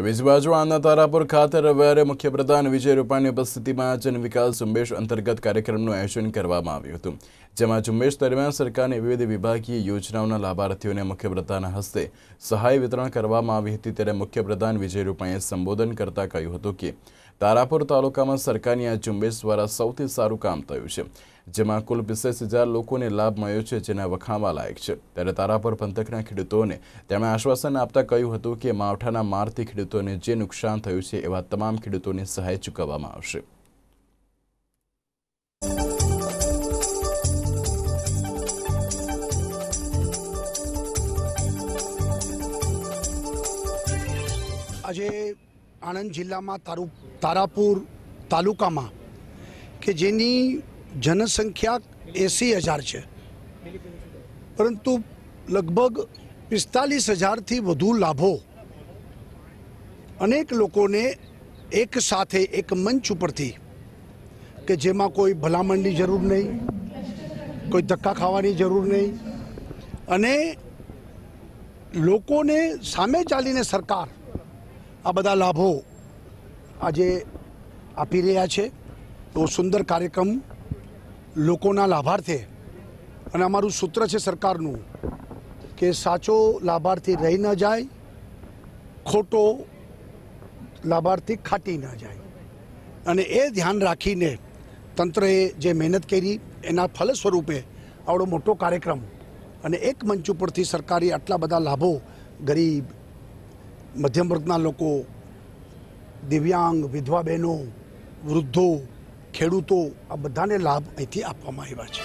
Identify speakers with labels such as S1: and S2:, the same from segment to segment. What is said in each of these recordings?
S1: બીજી બાજુ આના તારાપુર ખાતે રવિવારે મુખ્યપ્રધાન વિજય રૂપાણીની ઉપસ્થિતિમાં જન વિકાસ ઝુંબેશ અંતર્ગત કાર્યક્રમનું આયોજન કરવામાં આવ્યું હતું જેમાં ઝુંબેશ દરમિયાન સરકારની વિવિધ વિભાગીય યોજનાઓના લાભાર્થીઓને મુખ્યપ્રધાનના હસ્તે સહાય વિતરણ કરવામાં આવી હતી ત્યારે મુખ્યપ્રધાન વિજય રૂપાણીએ સંબોધન કરતાં કહ્યું હતું કે તારાપુર તાલુકામાં સરકારની આ ઝુંબેશ દ્વારા સૌથી સારું કામ થયું છે જેમાં કુલ વીસ હજાર લોકોને લાભ મળ્યો છે જેના વખાણવા લાયક છે ત્યારે તારાપર પંથકના ખેડૂતોને તેમણે આશ્વાસન આપતા કહ્યું હતું કે માવઠાના મારથી ખેડૂતોને જે નુકસાન થયું છે એવા તમામ ખેડૂતોને સહાય ચૂકવવામાં આવશે
S2: આજે આણંદ જિલ્લામાં તારુ તારાપુર તાલુકામાં કે જેની જનસંખ્યા એંસી હજાર છે પરંતુ લગભગ પિસ્તાલીસ હજારથી વધુ લાભો અનેક લોકોને એક સાથે એક મંચ ઉપરથી કે જેમાં કોઈ ભલામણની જરૂર નહીં કોઈ ધક્કા ખાવાની જરૂર નહીં અને લોકોને સામે ચાલીને સરકાર આ બધા લાભો આજે આપી રહ્યા છે તો સુંદર કાર્યક્રમ લોકોના લાભાર્થે અને અમારું સૂત્ર છે સરકારનું કે સાચો લાભાર્થી રહી ન જાય ખોટો લાભાર્થી ખાટી ન જાય અને એ ધ્યાન રાખીને તંત્રએ જે મહેનત કરી એના ફલ સ્વરૂપે આવડો મોટો કાર્યક્રમ અને એક મંચ ઉપરથી સરકારી આટલા બધા લાભો ગરીબ મધ્યમ વર્ગના લોકો દિવ્યાંગ વિધવા બહેનો વૃદ્ધો ખેડૂતો આ બધાને લાભ અહીંથી આપવામાં આવ્યા છે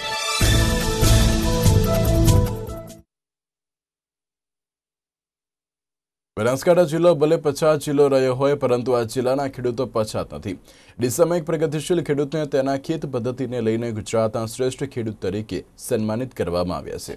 S1: બનાસકાંઠા જિલ્લો ભલે પછાત જિલ્લો રહ્યો હોય પરંતુ આ જિલ્લાના ખેડૂતો પછાત નથી ડીસામાં એક પ્રગતિશીલ ખેડૂતને તેના ખેત પદ્ધતિને લઈને ગુજરાતના શ્રેષ્ઠ ખેડૂત તરીકે સન્માનિત કરવામાં આવ્યા છે